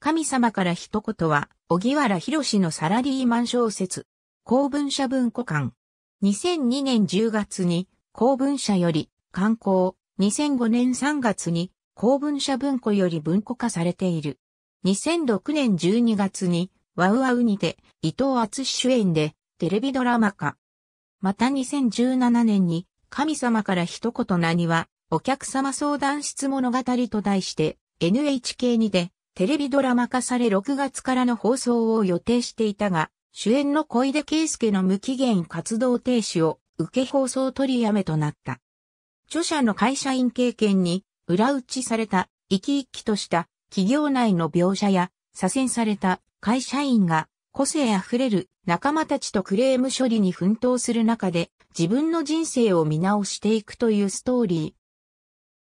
神様から一言は、小木原博のサラリーマン小説、公文社文庫館。2002年10月に、公文社より、刊行、2005年3月に、公文社文庫より文庫化されている。2006年12月に、ワウワウにて、伊藤厚主演で、テレビドラマ化。また2017年に、神様から一言何は、お客様相談室物語と題して、NHK にて、テレビドラマ化され6月からの放送を予定していたが、主演の小出圭介の無期限活動停止を受け放送取りやめとなった。著者の会社員経験に裏打ちされた生き生きとした企業内の描写や左遷された会社員が個性あふれる仲間たちとクレーム処理に奮闘する中で自分の人生を見直していくというストーリー。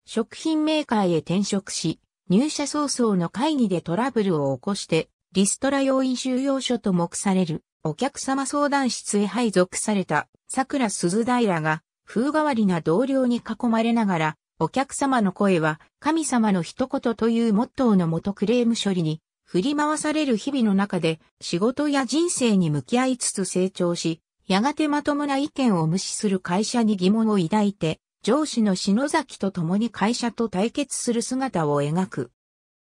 食品メーカーへ転職し、入社早々の会議でトラブルを起こして、リストラ要員収容所と目される、お客様相談室へ配属された、桜鈴平が、風変わりな同僚に囲まれながら、お客様の声は神様の一言というモットーのもとクレーム処理に振り回される日々の中で仕事や人生に向き合いつつ成長し、やがてまともな意見を無視する会社に疑問を抱いて上司の篠崎と共に会社と対決する姿を描く。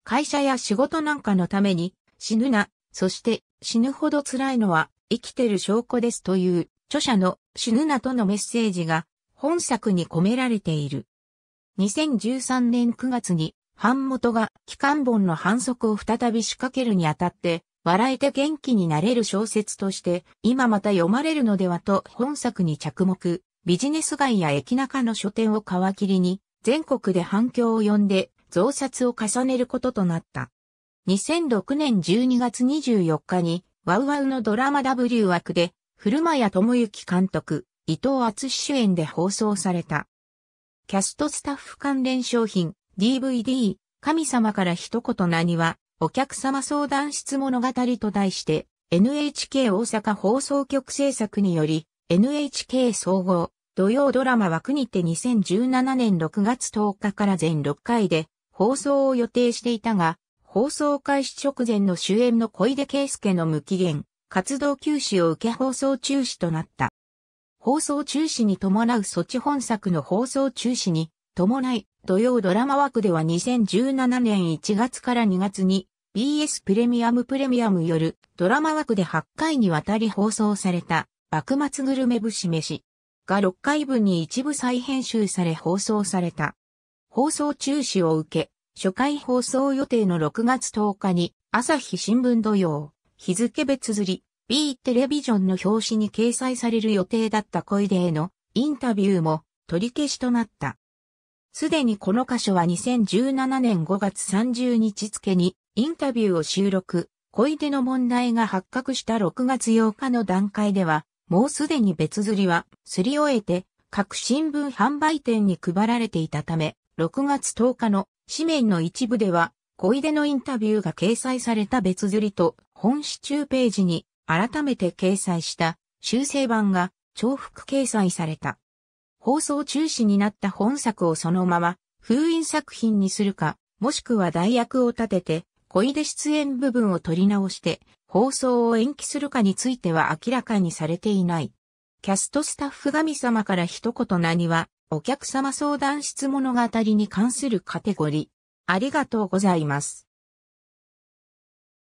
会社や仕事なんかのために死ぬな、そして死ぬほど辛いのは生きてる証拠ですという著者の死ぬなとのメッセージが本作に込められている。2013年9月に版元が機関本の反則を再び仕掛けるにあたって笑えて元気になれる小説として今また読まれるのではと本作に着目。ビジネス街や駅中の書店を皮切りに、全国で反響を呼んで、増刷を重ねることとなった。2006年12月24日に、ワウワウのドラマ W 枠で、古間谷智之監督、伊藤厚主演で放送された。キャストスタッフ関連商品、DVD、神様から一言何は、お客様相談室物語と題して、NHK 大阪放送局制作により、NHK 総合、土曜ドラマ枠にて2017年6月10日から全6回で放送を予定していたが、放送開始直前の主演の小出圭介の無期限、活動休止を受け放送中止となった。放送中止に伴う措置本作の放送中止に伴い、土曜ドラマ枠では2017年1月から2月に BS プレミアムプレミアムよるドラマ枠で8回にわたり放送された幕末グルメ節飯。が6回分に一部再編集され放送された。放送中止を受け、初回放送予定の6月10日に、朝日新聞土曜、日付別釣り、B テレビジョンの表紙に掲載される予定だった小出へのインタビューも取り消しとなった。すでにこの箇所は2017年5月30日付にインタビューを収録、小出の問題が発覚した6月8日の段階ではもうすでに別釣りは、すり終えて、各新聞販売店に配られていたため、6月10日の紙面の一部では、小出のインタビューが掲載された別釣りと本市中ページに改めて掲載した修正版が重複掲載された。放送中止になった本作をそのまま封印作品にするか、もしくは代役を立てて小出出演部分を取り直して放送を延期するかについては明らかにされていない。キャストスタッフ神様から一言何は、お客様相談室物語に関するカテゴリー。ありがとうございます。